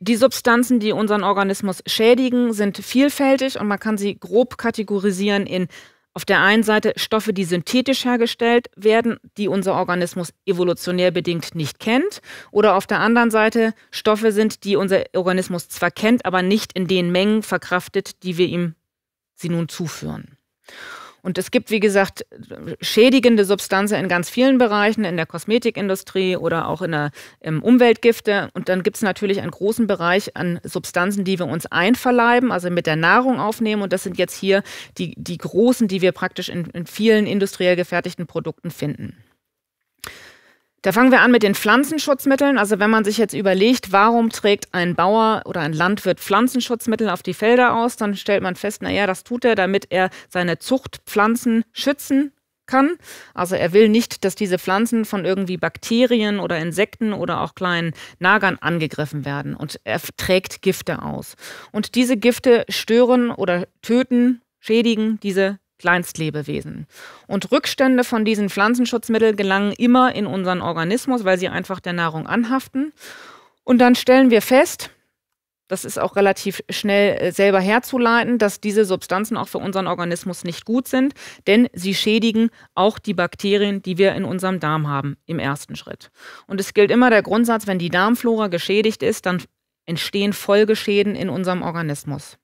Die Substanzen, die unseren Organismus schädigen, sind vielfältig und man kann sie grob kategorisieren in auf der einen Seite Stoffe, die synthetisch hergestellt werden, die unser Organismus evolutionär bedingt nicht kennt, oder auf der anderen Seite Stoffe sind, die unser Organismus zwar kennt, aber nicht in den Mengen verkraftet, die wir ihm sie nun zuführen. Und es gibt, wie gesagt, schädigende Substanzen in ganz vielen Bereichen, in der Kosmetikindustrie oder auch in der ähm, Umweltgifte. Und dann gibt es natürlich einen großen Bereich an Substanzen, die wir uns einverleiben, also mit der Nahrung aufnehmen. Und das sind jetzt hier die, die großen, die wir praktisch in, in vielen industriell gefertigten Produkten finden. Da fangen wir an mit den Pflanzenschutzmitteln. Also wenn man sich jetzt überlegt, warum trägt ein Bauer oder ein Landwirt Pflanzenschutzmittel auf die Felder aus, dann stellt man fest, naja, das tut er, damit er seine Zuchtpflanzen schützen kann. Also er will nicht, dass diese Pflanzen von irgendwie Bakterien oder Insekten oder auch kleinen Nagern angegriffen werden. Und er trägt Gifte aus. Und diese Gifte stören oder töten, schädigen diese Kleinstlebewesen. Und Rückstände von diesen Pflanzenschutzmitteln gelangen immer in unseren Organismus, weil sie einfach der Nahrung anhaften. Und dann stellen wir fest, das ist auch relativ schnell äh, selber herzuleiten, dass diese Substanzen auch für unseren Organismus nicht gut sind, denn sie schädigen auch die Bakterien, die wir in unserem Darm haben im ersten Schritt. Und es gilt immer der Grundsatz, wenn die Darmflora geschädigt ist, dann entstehen Folgeschäden in unserem Organismus.